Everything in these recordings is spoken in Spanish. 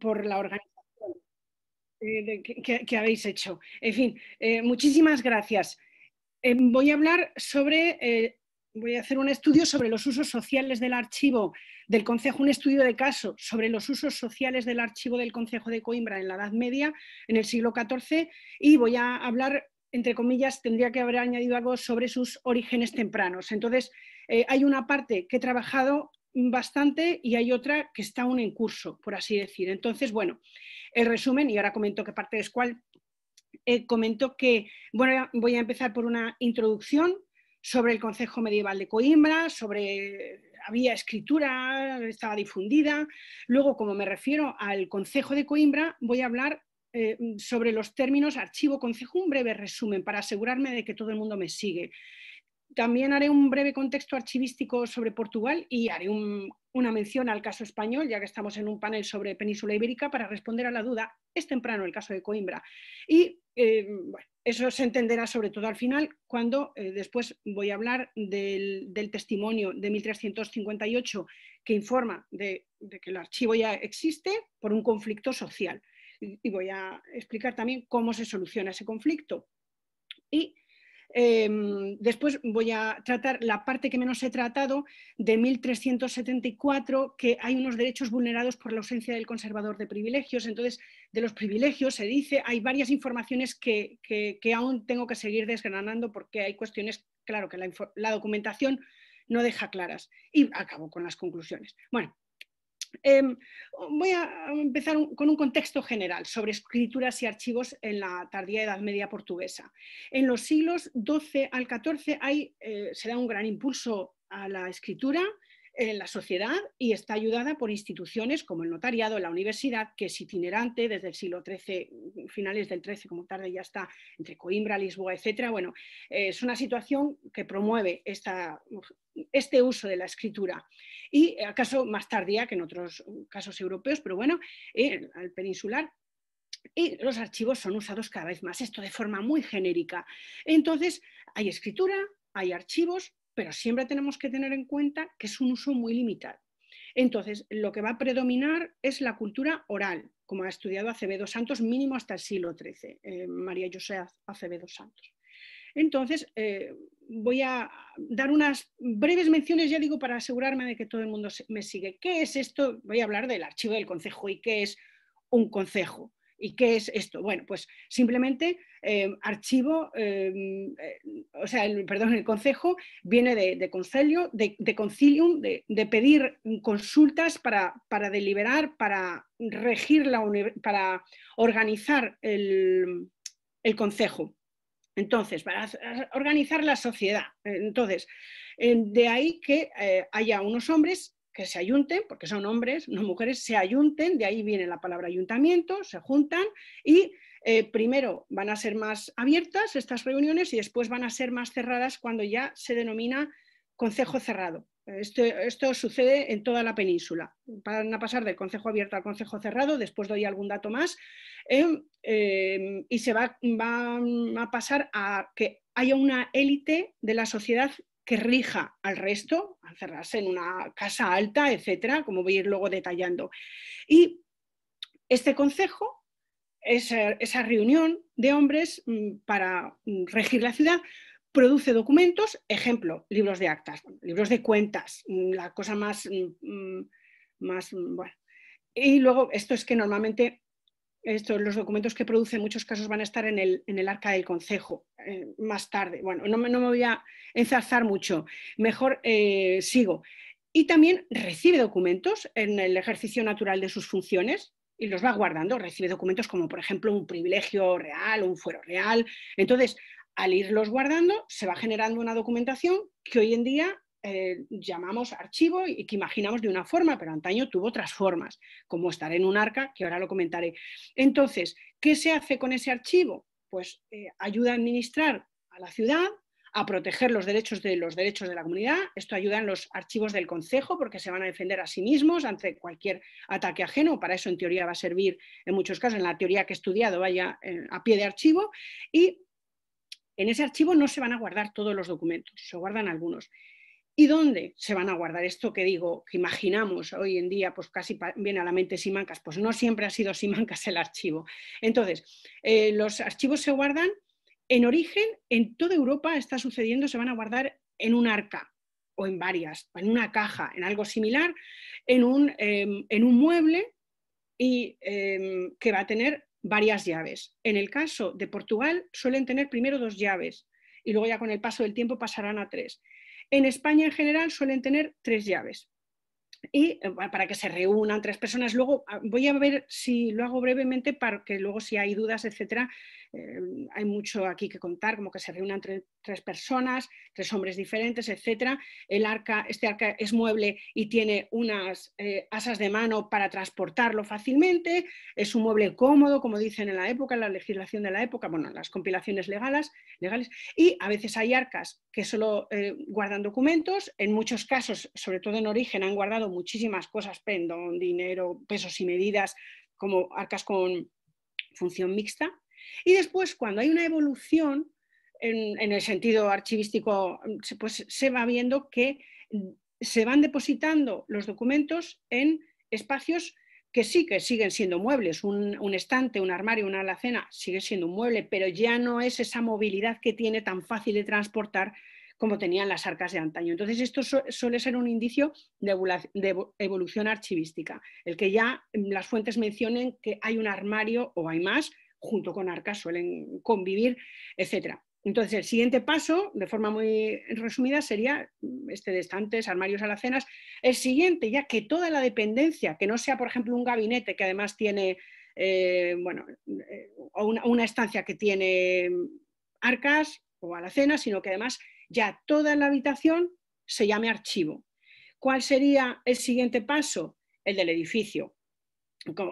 por la organización eh, que, habéis hecho. En fin, eh, muchísimas gracias. Eh, voy a hablar sobre, voy a hacer un estudio sobre los usos sociales del archivo del Consejo, un estudio de caso sobre los usos sociales del archivo del Consejo de Coimbra en la Edad Media, en el siglo XIV, y voy a hablar entre comillas, tendría que haber añadido algo sobre sus orígenes tempranos. Entonces, hay una parte que he trabajado bastante y hay otra que está aún en curso, por así decir. Entonces, bueno, el resumen, y ahora comento qué parte es cuál, eh, comento que, bueno, voy a empezar por una introducción sobre el Consejo Medieval de Coimbra, sobre había escritura, estaba difundida. Luego, como me refiero al Consejo de Coimbra, voy a hablar eh, sobre los términos archivo, consejo, un breve resumen para asegurarme de que todo el mundo me sigue también haré un breve contexto archivístico sobre Portugal y haré una mención al caso español, ya que estamos en un panel sobre península ibérica, para responder a la duda, es temprano el caso de Coimbra. Y eh, eso se entenderá sobre todo al final, cuando eh, después voy a hablar del, testimonio de 1358 que informa de, que el archivo ya existe por un conflicto social. Y, y voy a explicar también cómo se soluciona ese conflicto. Y Em, después voy a tratar la parte que menos he tratado de 1374, que hay unos derechos vulnerados por la ausencia del conservador de privilegios. Entonces, de los privilegios se dice, hay varias informaciones que, que, aún tengo que seguir desgranando porque hay cuestiones, claro, que la, la documentación no deja claras. Y acabo con las conclusiones. Bueno, Em, voy a empezar con un contexto general sobre escrituras y archivos en la tardía Edad Media portuguesa. En los siglos XII al XIV hay, eh, se da un gran impulso a la escritura en la sociedad y está ayudada por instituciones como el notariado, la universidad, que es itinerante desde el siglo XIII, finales del XIII, como tarde ya está, entre Coimbra, Lisboa, etc. Bueno, eh, es una situación que promueve este uso de la escritura y eh, acaso más tardía que en otros uh, casos europeos, pero bueno, eh, al peninsular. Y los archivos son usados cada vez más, esto de forma muy genérica. Entonces, hay escritura, hay archivos, pero siempre tenemos que tener en cuenta que es un uso muy limitado. Entonces, lo que va a predominar es la cultura oral, como ha estudiado Acevedo Santos, mínimo hasta el siglo XIII, eh, María José Acevedo Santos. Entonces, voy a dar unas breves menciones, ya digo, para asegurarme de que todo el mundo me sigue. ¿Qué es esto? Voy a hablar del archivo del consejo y qué es un consejo. ¿Y qué es esto? Bueno, pues simplemente eh, archivo, eh, eh, o sea, perdón, el consejo viene de, de, concilium, de, pedir consultas para, deliberar, para regir la para organizar el consejo. Entonces, para organizar la sociedad. Entonces, de ahí que eh, haya unos hombres que se ayunten, porque son hombres, no mujeres, se ayunten, de ahí viene la palabra ayuntamiento, se juntan y eh, primero van a ser más abiertas estas reuniones y después van a ser más cerradas cuando ya se denomina consejo cerrado esto sucede en toda la península. Van a pasar del Consejo abierto al Consejo cerrado, después doy algún dato más, eh, eh, y se va, a pasar a que haya una élite de la sociedad que rija al resto, al cerrarse en una casa alta, etcétera, como voy a ir luego detallando. Y este consejo, eh, esa reunión de hombres mm, para mm, regir la ciudad, produce documentos, ejemplo, libros de actas, libros de cuentas, mm, la cosa más, mm, mm, más Y luego, esto es que normalmente estos los documentos que produce en muchos casos van a estar en el, en el arca del consejo eh, más tarde. Bueno, no me, voy a enzarzar mucho, mejor eh, sigo. Y también recibe documentos en el ejercicio natural de sus funciones y los va guardando. Recibe documentos como, por ejemplo, un privilegio real o un fuero real. Entonces, al irlos guardando se va generando una documentación que hoy en día eh, llamamos archivo y que imaginamos de una forma, pero antaño tuvo otras formas, como estar en un arca, que ahora lo comentaré. Entonces, ¿qué se hace con ese archivo? Pues eh, ayuda a administrar a la ciudad, a proteger los derechos de los derechos de la comunidad. Esto ayuda en los archivos del Consejo porque se van a defender a sí mismos ante cualquier ataque ajeno. Para eso, en teoría, va a servir, en muchos casos, en la teoría que he estudiado, vaya eh, a pie de archivo. Y en ese archivo no se van a guardar todos los documentos, se guardan algunos. ¿Y dónde se van a guardar esto que digo, que imaginamos hoy en día, pues casi viene a la mente Simancas? Pues no siempre ha sido Simancas el archivo. Entonces, eh, los archivos se guardan en origen, en toda Europa está sucediendo, se van a guardar en un arca o en varias, en una caja, en algo similar, en un, em, mueble y em, que va a tener varias llaves. En el caso de Portugal suelen tener primero dos llaves y luego ya con el paso del tiempo pasarán a tres. En España en general suelen tener tres llaves y eh, para que se reúnan tres personas. Luego ah, voy a ver si lo hago brevemente para que luego si hay dudas, etcétera, eh, hay mucho aquí que contar, como que se reúnan tres personas, tres hombres diferentes, etcétera. El arca, este arca es mueble y tiene unas eh, asas de mano para transportarlo fácilmente, es un mueble cómodo, como dicen en la época, en la legislación de la época, bueno, las compilaciones legales, legales, y a veces hay arcas que solo guardan documentos, en muchos casos, sobre todo en origen, han guardado muchísimas cosas, pendón, dinero, pesos y medidas, como arcas con función mixta. Y después, cuando hay una evolución, en, el sentido archivístico, pues se va viendo que se van depositando los documentos en espacios que sí que siguen siendo muebles, un, estante, un armario, una alacena, sigue siendo un mueble, pero ya no es esa movilidad que tiene tan fácil de transportar como tenían las arcas de antaño. Entonces, esto suele ser un indicio de evolución archivística, el que ya las fuentes mencionen que hay un armario o hay más, junto con arcas suelen convivir, etc. Entonces, el siguiente paso, de forma muy resumida, sería este de estantes, armarios, alacenas. El siguiente, ya que toda la dependencia, que no sea, por ejemplo, un gabinete que además tiene, eh, bueno, eh, o una estancia que tiene arcas o alacenas, sino que además ya toda la habitación se llame archivo. ¿Cuál sería el siguiente paso? El del edificio.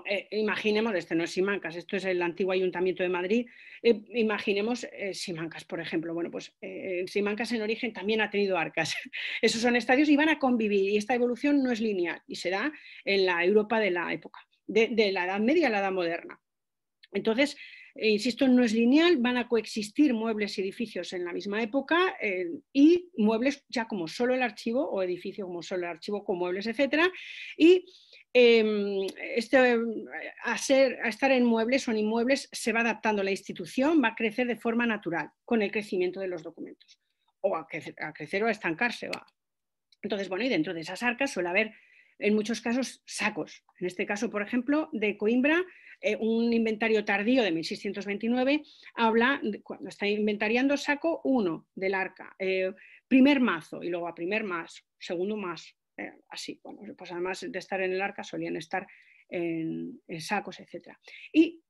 Eh, imaginemos, este no es Simancas, esto es el antiguo Ayuntamiento de Madrid, eh, imaginemos eh, Simancas, por ejemplo. Bueno, pues Simancas en origen también ha tenido arcas. Esos son estadios y van a convivir y esta evolución no es lineal y se da en la Europa de la época, de la Edad Media a la Edad Moderna. Entonces, eh, insisto, no es lineal, van a coexistir muebles y edificios en la misma época eh, y muebles ya como solo el archivo o edificio como solo el archivo con muebles, etc. Y em, este, a, a estar en muebles o en inmuebles se va adaptando la institución, va a crecer de forma natural con el crecimiento de los documentos, o a crecer, o a estancarse. Va. Entonces, bueno, y dentro de esas arcas suele haber en muchos casos sacos. En este caso, por ejemplo, de Coimbra, eh, un inventario tardío de 1629 habla, cuando está inventariando saco uno del arca, eh, primer mazo y luego a primer más, segundo más, eh, así. Bueno, pues además de estar en el arca solían estar en, en sacos, etc. Y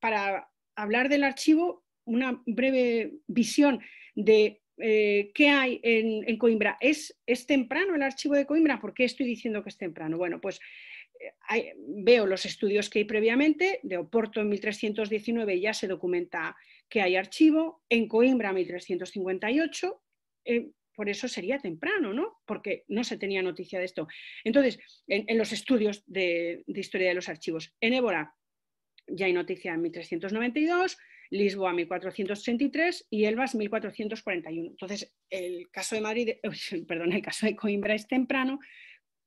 para hablar del archivo, una breve visión de eh, ¿qué hay en, Coimbra? ¿Es, temprano el archivo de Coimbra? ¿Por qué estoy diciendo que es temprano? Bueno, pues eh, veo los estudios que hay previamente, de Oporto en 1319 ya se documenta que hay archivo, en Coimbra 1358, eh, por eso sería temprano, ¿no? Porque no se tenía noticia de esto. Entonces, en, los estudios de, historia de los archivos, en Évora ya hay noticia en 1392, Lisboa 1483 y Elvas 1441. Entonces, el caso de Madrid, perdón, el caso de Coimbra es temprano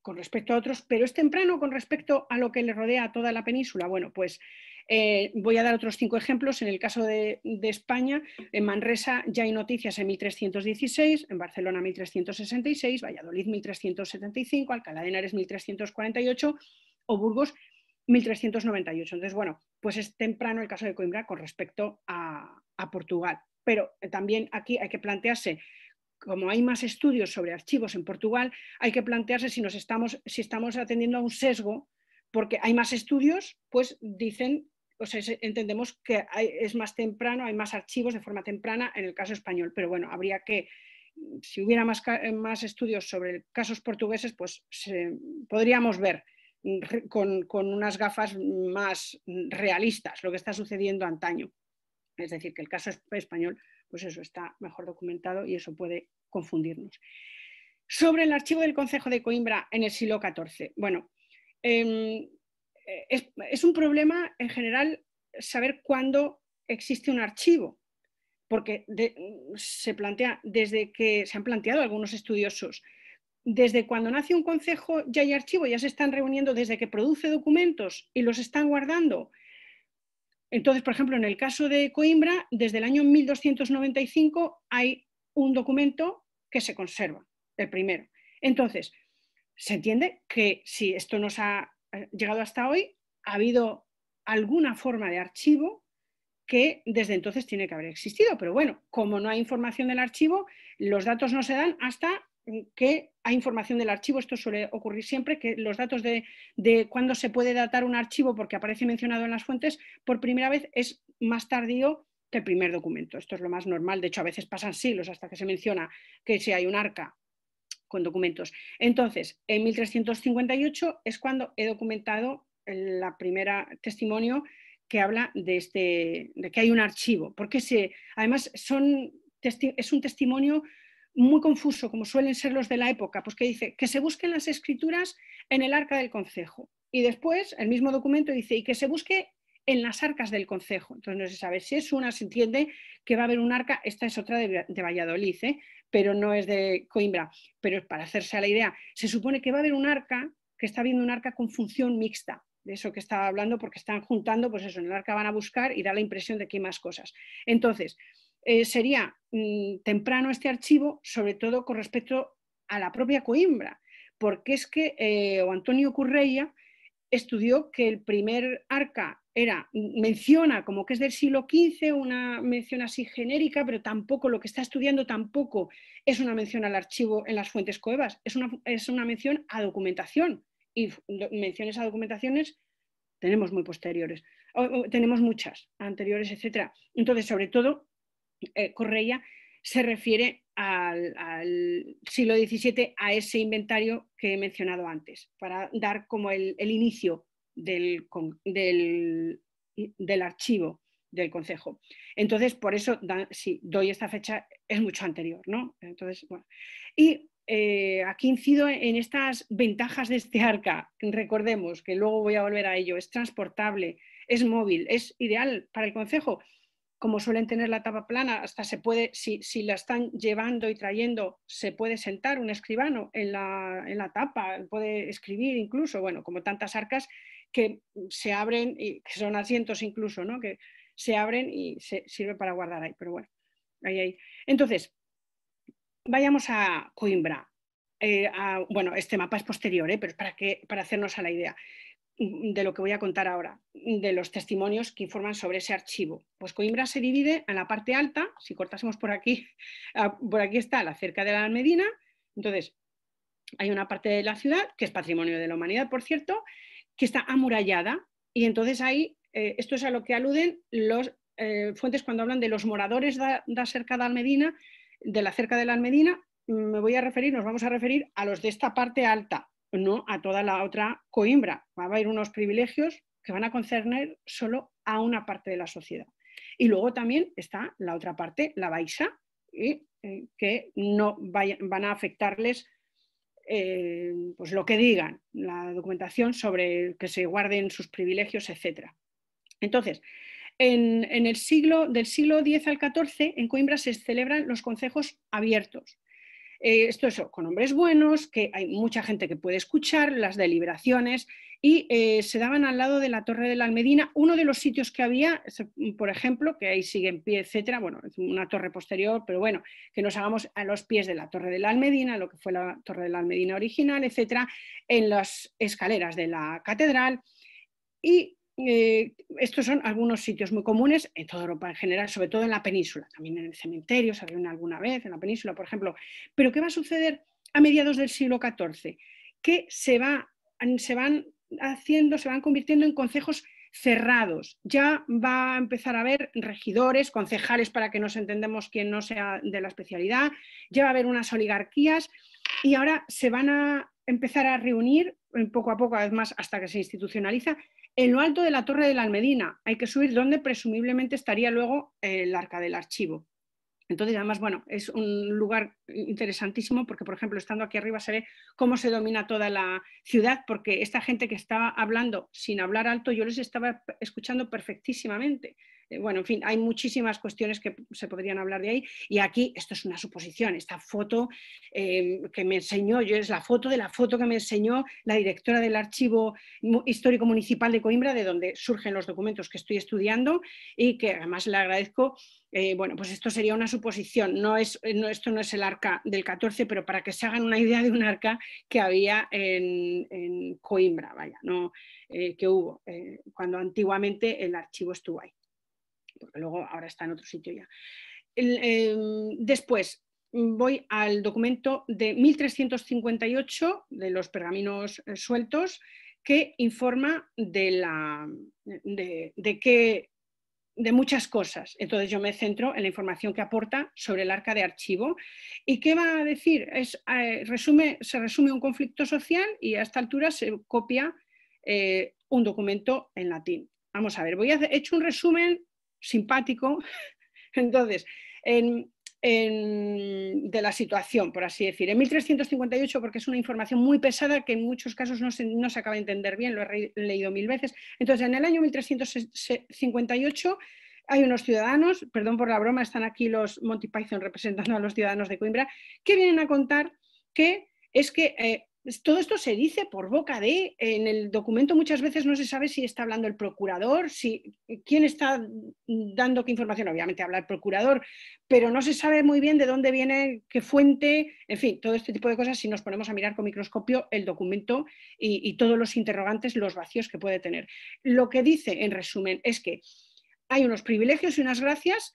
con respecto a otros, pero es temprano con respecto a lo que le rodea a toda la península. Bueno, pues eh, voy a dar otros cinco ejemplos. En el caso de, de, España, en Manresa ya hay noticias en 1316, en Barcelona 1366, Valladolid 1375, Alcalá de Henares 1348 o Burgos 1398. Entonces, bueno, pues es temprano el caso de Coimbra con respecto a, Portugal. Pero eh, también aquí hay que plantearse como hay más estudios sobre archivos en Portugal, hay que plantearse si, nos estamos, si estamos atendiendo a un sesgo, porque hay más estudios, pues dicen, o sea, entendemos que es más temprano, hay más archivos de forma temprana en el caso español, pero bueno, habría que, si hubiera más, eh, más estudios sobre casos portugueses, pues podríamos ver con, unas gafas más realistas, lo que está sucediendo antaño. Es decir, que el caso español, pues eso está mejor documentado y eso puede confundirnos. Sobre el archivo del Consejo de Coimbra en el siglo XIV. Bueno, em, eh, es, un problema en general saber cuándo existe un archivo, porque se plantea, desde que se han planteado algunos estudiosos desde cuando nace un consejo ya hay archivo, ya se están reuniendo desde que produce documentos y los están guardando. Entonces, por ejemplo, en el caso de Coimbra, desde el año 1295 hay un documento que se conserva, el primero. Entonces, se entiende que si esto nos ha llegado hasta hoy, ha habido alguna forma de archivo que desde entonces tiene que haber existido. Pero bueno, como no hay información del archivo, los datos no se dan hasta que hay información del archivo. Esto suele ocurrir siempre, que los datos de, de cuándo se puede datar un archivo, porque aparece mencionado en las fuentes, por primera vez es más tardío que el primer documento. Esto es lo más normal. De hecho, a veces pasan siglos hasta que se menciona que si hay un arca con documentos. Entonces, en 1358 es cuando he documentado el la primera testimonio que habla de, este, de que hay un archivo, porque además son, es un testimonio muy confuso, como suelen ser los de la época, pues que dice que se busquen las escrituras en el arca del concejo. Y después el mismo documento dice y que se busque en las arcas del concejo. Entonces no se sabe si es una, se entiende que va a haber un arca, esta es otra de, Valladolid, ¿eh? pero no es de Coimbra, pero para hacerse a la idea, se supone que va a haber un arca, que está viendo un arca con función mixta, de eso que estaba hablando, porque están juntando, pues eso, en el arca van a buscar y da la impresión de que hay más cosas. Entonces, eh, sería Mm, temprano este archivo, sobre todo con respecto a la propia Coimbra, porque es que eh, Antonio Curreia estudió que el primer arca era, menciona como que es del siglo XV, una mención así genérica, pero tampoco lo que está estudiando tampoco es una mención al archivo en las fuentes coevas, es una, es una mención a documentación y menciones a documentaciones tenemos muy posteriores, tenemos muchas anteriores, etcétera. Entonces, sobre todo, eh, Correia se refiere al, siglo XVII a ese inventario que he mencionado antes, para dar como el, inicio del, archivo del Consejo. Entonces, por eso, si doy esta fecha, es mucho anterior, ¿no? Entonces, Y eh, aquí incido en estas ventajas de este arca. Recordemos que luego voy a volver a ello. Es transportable, es móvil, es ideal para el Consejo como suelen tener la tapa plana, hasta se puede, si, la están llevando y trayendo, se puede sentar un escribano en la, tapa, puede escribir incluso, bueno, como tantas arcas que se abren, y que son asientos incluso, ¿no? que se abren y se sirve para guardar ahí, pero bueno, ahí, ahí. Entonces, vayamos a Coimbra. Eh, bueno, este mapa es posterior, ¿eh? pero para, que, para hacernos a la idea. Mm, de lo que voy a contar ahora, mm, de los testimonios que informan sobre ese archivo. Pues Coimbra se divide en la parte alta, si cortásemos por aquí, ah, por aquí está la cerca de la Almedina, entonces hay una parte de la ciudad, que es patrimonio de la humanidad, por cierto, que está amurallada y entonces ahí, eh, esto es a lo que aluden los eh, fuentes cuando hablan de los moradores de, cerca de Almedina, de la cerca de la Almedina, mm, me voy a referir, nos vamos a referir a los de esta parte alta, no a toda la otra Coimbra. Va a haber unos privilegios que van a concerner solo a una parte de la sociedad. Y luego también está la otra parte, la Baixa, eh, que no van a afectarles eh, pues lo que digan, la documentación sobre que se guarden sus privilegios, etc. Entonces, en, el siglo, del siglo X al XIV, en Coimbra se celebran los consejos abiertos, eh, esto es con hombres buenos, que hay mucha gente que puede escuchar, las deliberaciones, y eh, se daban al lado de la Torre de la Almedina, uno de los sitios que había, mm, por ejemplo, que ahí sigue en pie, etcétera, bueno, es una torre posterior, pero bueno, que nos hagamos a los pies de la Torre de la Almedina, lo que fue la Torre de la Almedina original, etcétera, en las escaleras de la catedral. Y eh, estos son algunos sitios muy comunes en toda Europa en general, sobre todo en la península, también en el cementerio se reúne alguna vez, en la península, por ejemplo. Pero ¿qué va a suceder a mediados del siglo XIV? Que se, van haciendo, se van convirtiendo en consejos cerrados. Ya va a empezar a haber regidores, concejales para que nos entendamos quien no sea de la especialidad, ya va a haber unas oligarquías y ahora se van a empezar a reunir poco a poco, más, hasta que se institucionaliza en lo alto de la Torre de la Almedina hay que subir donde presumiblemente estaría luego eh, el arca del archivo. Entonces, además, bueno, es un lugar interesantísimo porque, por ejemplo, estando aquí arriba se ve cómo se domina toda la ciudad, porque esta gente que estaba hablando sin hablar alto, yo les estaba escuchando perfectísimamente. Eh, bueno, en fin, hay muchísimas cuestiones que se podrían hablar de ahí. Y aquí, esto es una suposición, esta foto em, que me enseñó, yo es la foto de la foto que me enseñó la directora del Archivo Histórico Municipal de Coimbra, de donde surgen los documentos que estoy estudiando y que además le agradezco. Eh, bueno, pues esto sería una suposición, no es, eh, esto no es el arca del 14, pero para que se hagan una idea de un arca que había en, Coimbra, vaya, no, que hubo, cuando antiguamente el archivo estuvo ahí porque luego ahora está en otro sitio ya. Em, después voy al documento de 1358 de los pergaminos eh, sueltos que informa de, la, de, de muchas cosas. Entonces yo me centro en la información que aporta sobre el arca de archivo. ¿Y qué va a decir? Es, eh, se resume un conflicto social y a esta altura se copia eh, un documento en latín. Vamos a ver, voy a hacer, hecho un resumen simpático, entonces, de la situación, por así decir. En 1358, porque es una información muy pesada que en muchos casos no se, acaba de entender bien, lo he leído mil veces. Entonces, en el año 1358 hay unos ciudadanos, perdón por la broma, están aquí los Monty Python representando a los ciudadanos de Coimbra, que vienen a contar que es que eh, todo esto se dice por boca de, en el documento muchas veces no se sabe si está hablando el procurador, si, quién está dando qué información, obviamente habla el procurador, pero no se sabe muy bien de dónde viene, qué fuente, en fin, todo este tipo de cosas si nos ponemos a mirar con microscopio el documento y, y todos los interrogantes, los vacíos que puede tener. Lo que dice, en resumen, es que hay unos privilegios y unas gracias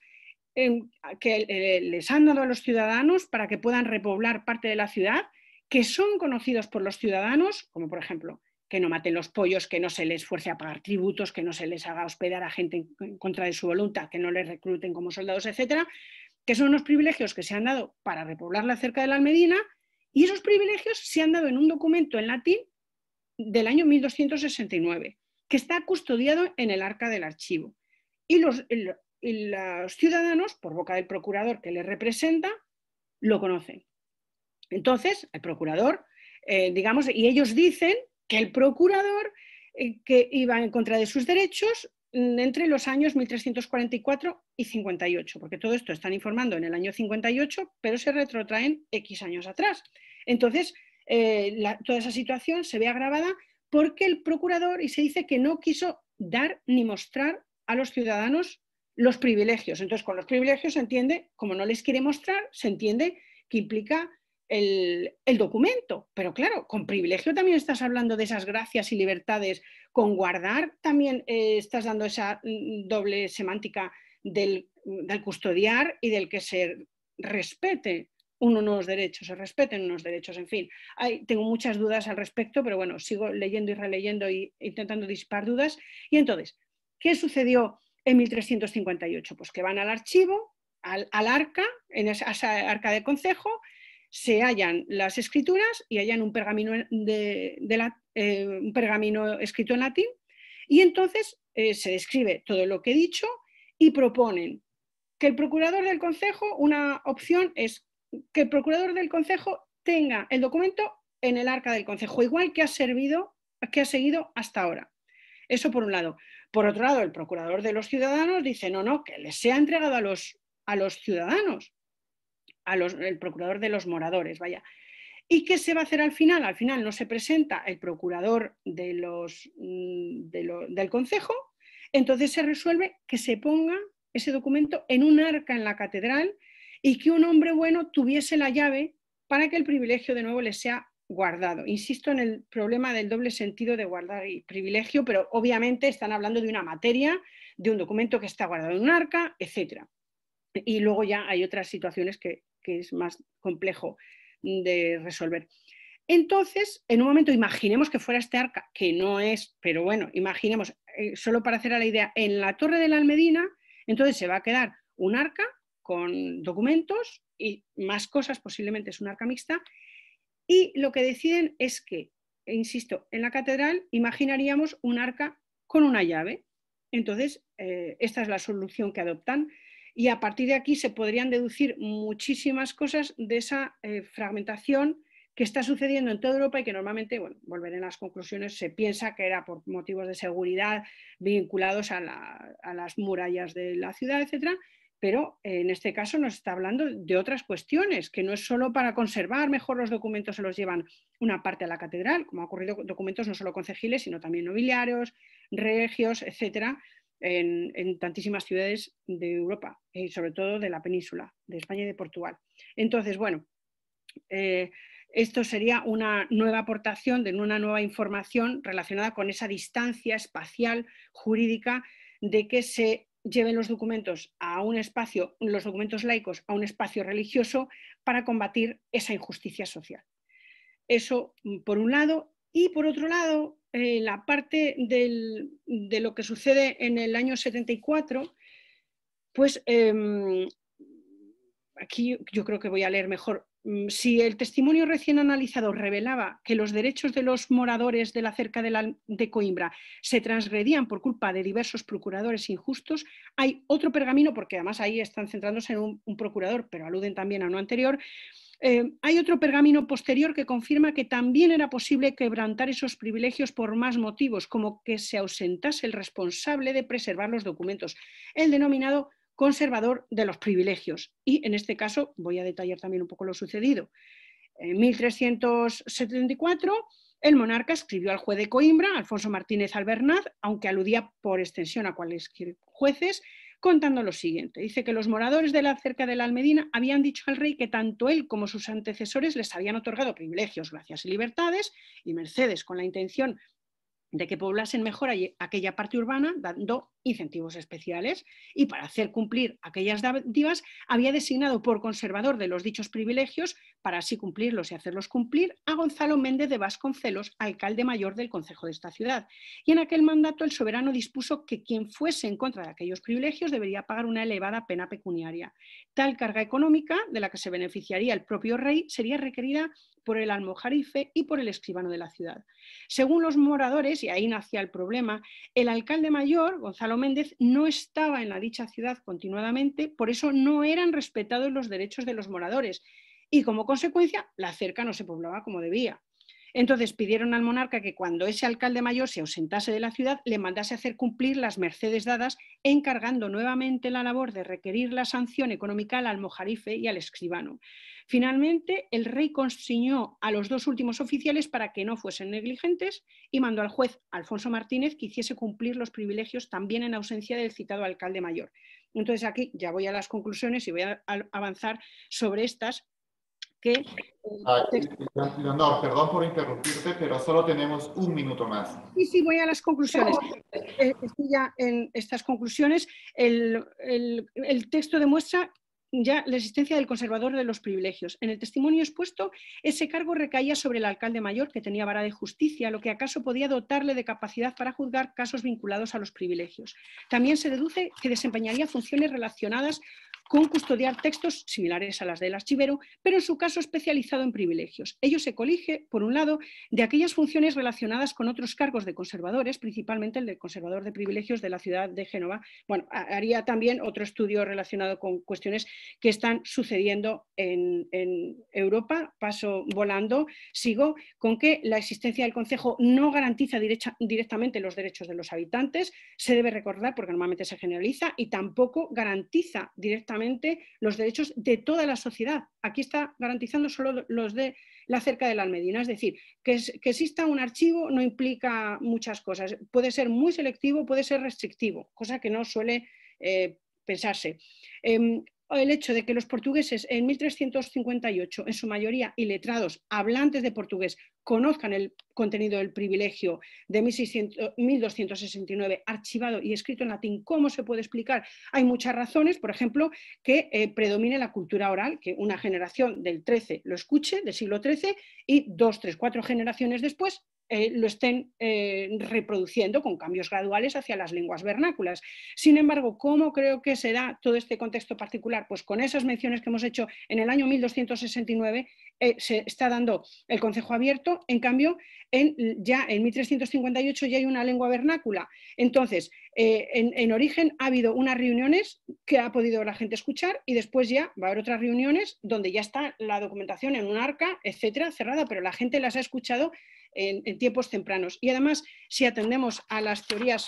que les han dado a los ciudadanos para que puedan repoblar parte de la ciudad que son conocidos por los ciudadanos, como por ejemplo que no maten los pollos, que no se les fuerce a pagar tributos, que no se les haga hospedar a gente en contra de su voluntad, que no les recluten como soldados, etcétera, que son unos privilegios que se han dado para repoblar la cerca de la Almedina, y esos privilegios se han dado en un documento en latín del año 1269, que está custodiado en el arca del archivo. Y los, y los ciudadanos, por boca del procurador que les representa, lo conocen. Entonces, el procurador, eh, digamos, y ellos dicen que el procurador eh, que iba en contra de sus derechos mm, entre los años 1344 y 58, porque todo esto están informando en el año 58, pero se retrotraen X años atrás. Entonces, eh, toda esa situación se ve agravada porque el procurador, y se dice que no quiso dar ni mostrar a los ciudadanos los privilegios. Entonces, con los privilegios se entiende, como no les quiere mostrar, se entiende que implica el, documento. Pero claro, con privilegio también estás hablando de esas gracias y libertades. Con guardar también eh, estás dando esa mm, doble semántica mm, del, custodiar y del que se respete uno unos derechos, se respeten unos derechos, en fin. tengo muchas dudas al respecto, pero bueno, sigo leyendo y releyendo y intentando disipar dudas. Y entonces, ¿qué sucedió en 1358? Pues que van al archivo, al, arca, en esa, arca de concejo, se hallan las escrituras y hallan un pergamino, eh, escrito en latín y entonces eh, se describe todo lo que he dicho y proponen que el procurador del consejo, una opción es que el procurador del consejo tenga el documento en el arca del consejo, igual que ha servido, que ha seguido hasta ahora. Eso por un lado. Por otro lado, el procurador de los ciudadanos dice, no, no, que les sea entregado los, a los ciudadanos a el procurador de los moradores, vaya. ¿Y qué se va a hacer al final? Al final no se presenta el procurador de los, mm, del consejo, entonces se resuelve que se ponga ese documento en un arca en la catedral y que un hombre bueno tuviese la llave para que el privilegio de nuevo le sea guardado. Insisto en el problema del doble sentido de guardar y privilegio, pero obviamente están hablando de una materia, de un documento que está guardado en un arca, etc. Y luego ya hay otras situaciones que que es más complejo de resolver. Entonces, en un momento, imaginemos que fuera este arca, que no es, pero bueno, imaginemos, eh, solo para hacer a la idea, en la Torre de la Almedina, entonces se va a quedar un arca con documentos y más cosas, posiblemente es un arca mixta, y lo que deciden es que, insisto, en la catedral imaginaríamos un arca con una llave. Entonces, eh, esta es la solución que adoptan y a partir de aquí se podrían deducir muchísimas cosas de esa eh, fragmentación que está sucediendo en toda Europa y que normalmente, bueno, volveré en las conclusiones, se piensa que era por motivos de seguridad vinculados a, las murallas de la ciudad, etcétera, pero eh, en este caso nos está hablando de otras cuestiones, que no es solo para conservar mejor los documentos, se los llevan una parte a la catedral, como ha ocurrido documentos no solo concejiles, sino también nobiliarios, regios, etcétera, en, tantísimas ciudades de Europa y eh, sobre todo de la península, de España y de Portugal. Entonces, bueno, eh, esto sería una nueva aportación de una nueva información relacionada con esa distancia espacial jurídica de que se lleven los documentos a un espacio, los documentos laicos a un espacio religioso para combatir esa injusticia social. Eso mm, por un lado y por otro lado, eh, la parte de lo que sucede en el año 74, pues em, aquí yo creo que voy a leer mejor. Mm, si el testimonio recién analizado revelaba que los derechos de los moradores de la cerca de, la, Coimbra se transgredían por culpa de diversos procuradores injustos, hay otro pergamino, porque además ahí están centrándose en un, un procurador, pero aluden también a uno anterior, eh, hay otro pergamino posterior que confirma que también era posible quebrantar esos privilegios por más motivos, como que se ausentase el responsable de preservar los documentos, el denominado conservador de los privilegios. Y en este caso voy a detallar también un poco lo sucedido. En 1374, el monarca escribió al juez de Coimbra, Alfonso Martínez Albernaz, aunque aludía por extensión a cuáles jueces, contando lo siguiente. Dice que los moradores de la cerca de la Almedina habían dicho al rey que tanto él como sus antecesores les habían otorgado privilegios, gracias y libertades y mercedes con la intención de que poblasen mejor aquella parte urbana, dando incentivos especiales y para hacer cumplir aquellas dádivas había designado por conservador de los dichos privilegios para así cumplirlos y hacerlos cumplir a Gonzalo Méndez de Vasconcelos, alcalde mayor del concejo de esta ciudad. Y en aquel mandato el soberano dispuso que quien fuese en contra de aquellos privilegios debería pagar una elevada pena pecuniaria. Tal carga económica, de la que se beneficiaría el propio rey, sería requerida por el almojarife y por el escribano de la ciudad. Según los moradores, y ahí nacía el problema, el alcalde mayor, Gonzalo Méndez no estaba en la dicha ciudad continuadamente, por eso no eran respetados los derechos de los moradores y como consecuencia la cerca no se poblaba como debía. Entonces pidieron al monarca que cuando ese alcalde mayor se ausentase de la ciudad le mandase hacer cumplir las mercedes dadas, encargando nuevamente la labor de requerir la sanción económica al mojarife y al escribano. Finalmente, el rey consignó a los dos últimos oficiales para que no fuesen negligentes y mandó al juez Alfonso Martínez que hiciese cumplir los privilegios también en ausencia del citado alcalde mayor. Entonces, aquí ya voy a las conclusiones y voy a avanzar sobre estas que... Eh, perdón por interrumpirte, pero solo tenemos un minuto más. Sí, sí, voy a las conclusiones. Eh, estoy ya en estas conclusiones. el texto demuestra ya la existencia del conservador de los privilegios. En el testimonio expuesto, ese cargo recaía sobre el alcalde mayor, que tenía vara de justicia, lo que acaso podía dotarle de capacidad para juzgar casos vinculados a los privilegios. También se deduce que desempeñaría funciones relacionadas con custodiar textos similares a las del archivero, pero en su caso especializado en privilegios. Ello se colige, por un lado, de aquellas funciones relacionadas con otros cargos de conservadores, principalmente el del conservador de privilegios de la ciudad de Génova. Bueno, haría también otro estudio relacionado con cuestiones que están sucediendo en, Europa. Paso volando, sigo con que la existencia del Consejo no garantiza directamente los derechos de los habitantes, se debe recordar porque normalmente se generaliza, y tampoco garantiza directamente los derechos de toda la sociedad. Aquí está garantizando solo los de la cerca de la Almedina. Es decir, que, exista un archivo no implica muchas cosas. Puede ser muy selectivo, puede ser restrictivo, cosa que no suele eh, pensarse. Em, el hecho de que los portugueses en 1358, en su mayoría iletrados, hablantes de portugués, conozcan el contenido del privilegio de 1269, archivado y escrito en latín, ¿cómo se puede explicar? Hay muchas razones, por ejemplo, que eh, predomine la cultura oral, que una generación del 13 lo escuche, del siglo XIII, y dos, tres, cuatro generaciones después eh, lo estén eh, reproduciendo con cambios graduales hacia las lenguas vernáculas. Sin embargo, ¿cómo creo que se da todo este contexto particular? Pues con esas menciones que hemos hecho en el año 1269 eh, se está dando el Consejo Abierto, en cambio, ya en 1358 ya hay una lengua vernácula. Entonces, en origen ha habido unas reuniones que ha podido la gente escuchar y después ya va a haber otras reuniones donde ya está la documentación en un arca, etcétera, cerrada, pero la gente las ha escuchado en, tiempos tempranos. Y además, si atendemos a las teorías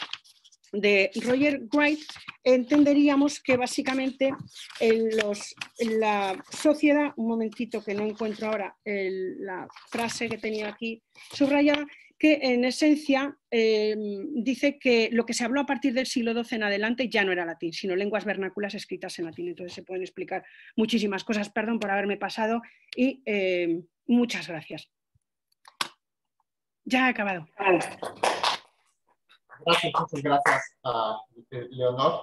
de Roger Wright, entenderíamos que básicamente en los, la sociedad, un momentito que no encuentro ahora la frase que tenía aquí subrayada, que en esencia em, dice que lo que se habló a partir del siglo XII en adelante ya no era latín, sino lenguas vernáculas escritas en latín. Entonces se pueden explicar muchísimas cosas. Perdón por haberme pasado y em, muchas gracias. Ya ha acabado. Gracias, muchas gracias, Leonor.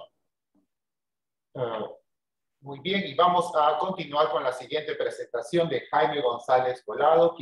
Eh, muy bien, y vamos a continuar con la siguiente presentación de Jaime González Colado.